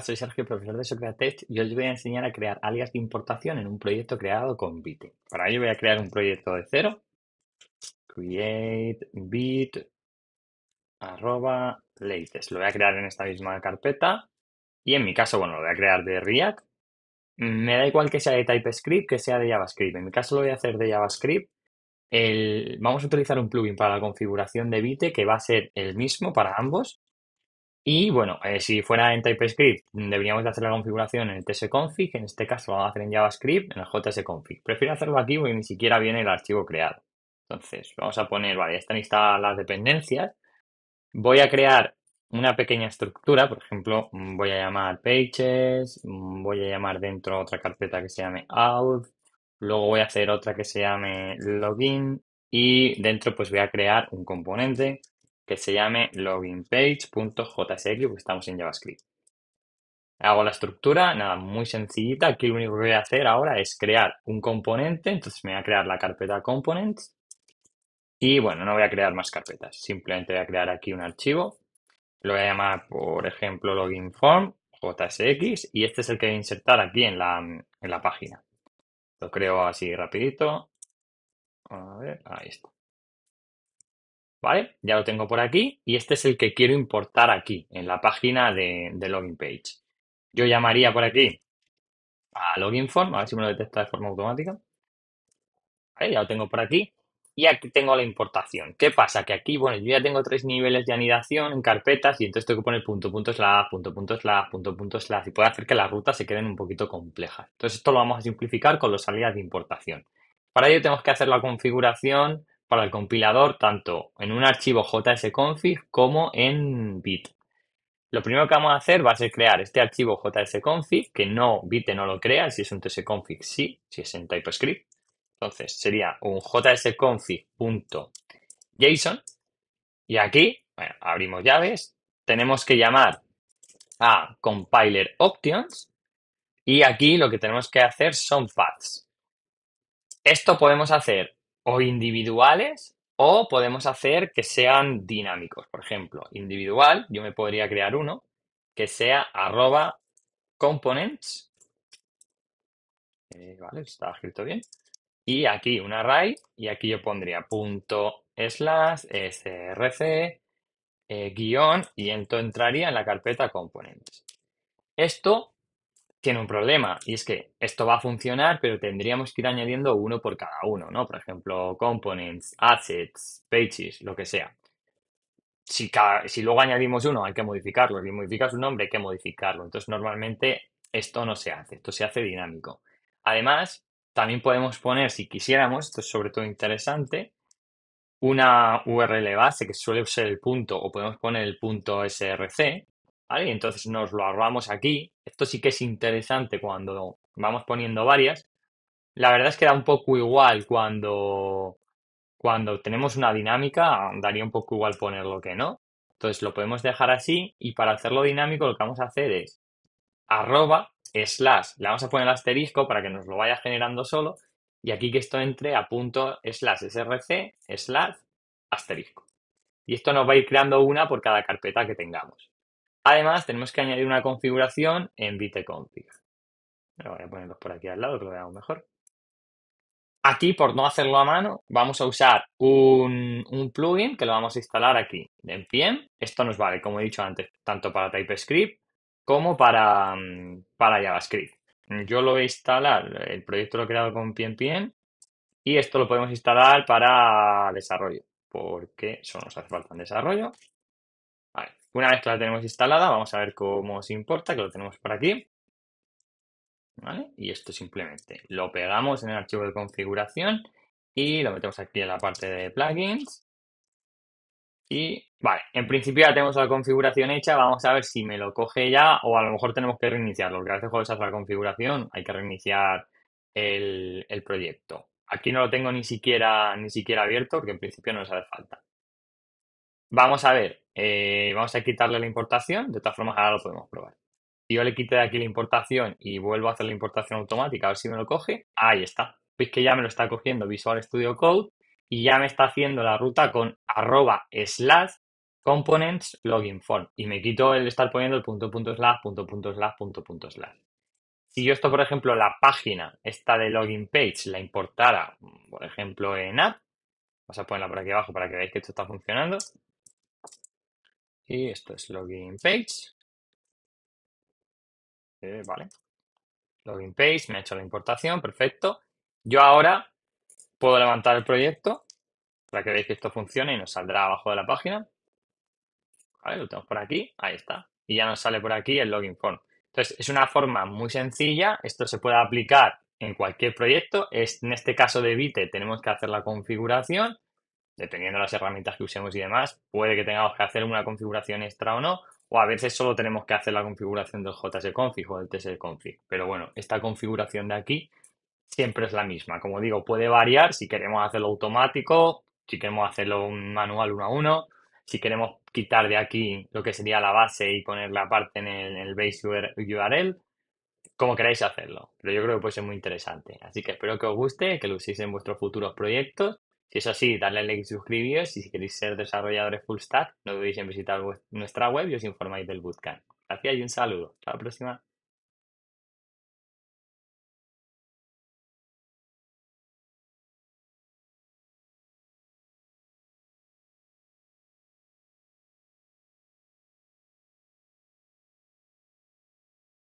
soy Sergio, profesor de Socrates, y hoy os voy a enseñar a crear alias de importación en un proyecto creado con Vite. Para ello voy a crear un proyecto de cero. Create bit arroba latest. Lo voy a crear en esta misma carpeta. Y en mi caso, bueno, lo voy a crear de React. Me da igual que sea de TypeScript que sea de JavaScript. En mi caso lo voy a hacer de JavaScript. Vamos a utilizar un plugin para la configuración de Vite que va a ser el mismo para ambos y bueno, eh, si fuera en TypeScript, mm, deberíamos de hacer la configuración en el tsconfig, en este caso lo vamos a hacer en JavaScript, en el jsconfig. Prefiero hacerlo aquí porque ni siquiera viene el archivo creado. Entonces, vamos a poner, vale, están instaladas las dependencias. Voy a crear una pequeña estructura, por ejemplo, mm, voy a llamar pages, mm, voy a llamar dentro otra carpeta que se llame out, luego voy a hacer otra que se llame login y dentro pues voy a crear un componente que se llame loginpage.jsx, porque estamos en JavaScript. Hago la estructura, nada, muy sencillita. Aquí lo único que voy a hacer ahora es crear un componente. Entonces me voy a crear la carpeta components. Y bueno, no voy a crear más carpetas. Simplemente voy a crear aquí un archivo. Lo voy a llamar, por ejemplo, LoginForm.jsx, Y este es el que voy a insertar aquí en la, en la página. Lo creo así rapidito. A ver, ahí está. ¿vale? Ya lo tengo por aquí y este es el que quiero importar aquí, en la página de, de login page. Yo llamaría por aquí a login form, a ver si me lo detecta de forma automática. Ya lo tengo por aquí. Y aquí tengo la importación. ¿Qué pasa? Que aquí, bueno, yo ya tengo tres niveles de anidación en carpetas y entonces tengo que poner punto, punto, slash, punto, punto, slash, punto, punto, slash y puede hacer que las rutas se queden un poquito complejas. Entonces esto lo vamos a simplificar con los salidas de importación. Para ello tenemos que hacer la configuración para el compilador tanto en un archivo jsconfig como en bit. Lo primero que vamos a hacer va a ser crear este archivo jsconfig, que no, bit no lo crea, si es un tsconfig sí, si es en TypeScript. Entonces sería un jsconfig.json y aquí, bueno, abrimos llaves, tenemos que llamar a compiler options y aquí lo que tenemos que hacer son paths. Esto podemos hacer o individuales o podemos hacer que sean dinámicos. Por ejemplo, individual, yo me podría crear uno que sea arroba components. Eh, vale, está escrito bien. Y aquí un array y aquí yo pondría punto slash src eh, guión y entonces entraría en la carpeta components. Esto tiene un problema y es que esto va a funcionar, pero tendríamos que ir añadiendo uno por cada uno, ¿no? Por ejemplo, components, assets, pages, lo que sea. Si, si luego añadimos uno, hay que modificarlo. Si modificas un nombre, hay que modificarlo. Entonces, normalmente esto no se hace, esto se hace dinámico. Además, también podemos poner, si quisiéramos, esto es sobre todo interesante, una URL base que suele ser el punto, o podemos poner el punto SRC, entonces nos lo ahorramos aquí. Esto sí que es interesante cuando vamos poniendo varias. La verdad es que da un poco igual cuando, cuando tenemos una dinámica, daría un poco igual ponerlo que no. Entonces lo podemos dejar así y para hacerlo dinámico lo que vamos a hacer es arroba slash, le vamos a poner asterisco para que nos lo vaya generando solo y aquí que esto entre a punto slash src slash asterisco. Y esto nos va a ir creando una por cada carpeta que tengamos. Además, tenemos que añadir una configuración en vite.config. Lo voy a ponerlos por aquí al lado que lo veamos mejor. Aquí, por no hacerlo a mano, vamos a usar un, plugin que lo vamos a instalar aquí en PM. Esto nos vale, como he dicho antes, tanto para TypeScript como para, para JavaScript. Yo lo voy a instalar, el proyecto lo he creado con PM y esto lo podemos instalar para desarrollo, porque solo nos hace falta en desarrollo. Una vez que la tenemos instalada, vamos a ver cómo se importa, que lo tenemos por aquí. Y esto simplemente lo pegamos en el archivo de configuración y lo metemos aquí en la parte de plugins. Y vale, en principio ya tenemos la configuración hecha, vamos a ver si me lo coge ya o a lo mejor tenemos que reiniciarlo, porque a veces cuando se la configuración hay que reiniciar el, proyecto. Aquí no lo tengo ni siquiera, ni siquiera abierto porque en principio no nos hace falta. Vamos a ver eh, vamos a quitarle la importación, de todas formas ahora lo podemos probar. Si yo le quito de aquí la importación y vuelvo a hacer la importación automática, a ver si me lo coge, ahí está. Veis que ya me lo está cogiendo Visual Studio Code y ya me está haciendo la ruta con arroba slash components login form y me quito el estar poniendo el punto punto slash punto punto slash punto punto slash. Si yo esto, por ejemplo, la página, esta de login page, la importara, por ejemplo, en app, vamos a ponerla por aquí abajo para que veáis que esto está funcionando. Y esto es login page. Eh, vale. Login page, me ha hecho la importación, perfecto. Yo ahora puedo levantar el proyecto para que veáis que esto funciona y nos saldrá abajo de la página. lo tenemos por aquí, ahí está. Y ya nos sale por aquí el login form. Entonces, es una forma muy sencilla. Esto se puede aplicar en cualquier proyecto. Es, en este caso de Vite tenemos que hacer la configuración dependiendo de las herramientas que usemos y demás, puede que tengamos que hacer una configuración extra o no, o a veces solo tenemos que hacer la configuración del Config o del Config. Pero bueno, esta configuración de aquí siempre es la misma. Como digo, puede variar si queremos hacerlo automático, si queremos hacerlo manual uno a uno, si queremos quitar de aquí lo que sería la base y ponerla aparte en en el base URL, como queráis hacerlo. Pero yo creo que puede ser muy interesante. Así que espero que os guste, que lo uséis en vuestros futuros proyectos si es así, dadle like y suscribíos. Y si queréis ser desarrolladores full stack, no dudéis en visitar nuestra web y os informáis del bootcamp. Gracias y un saludo. Hasta la próxima.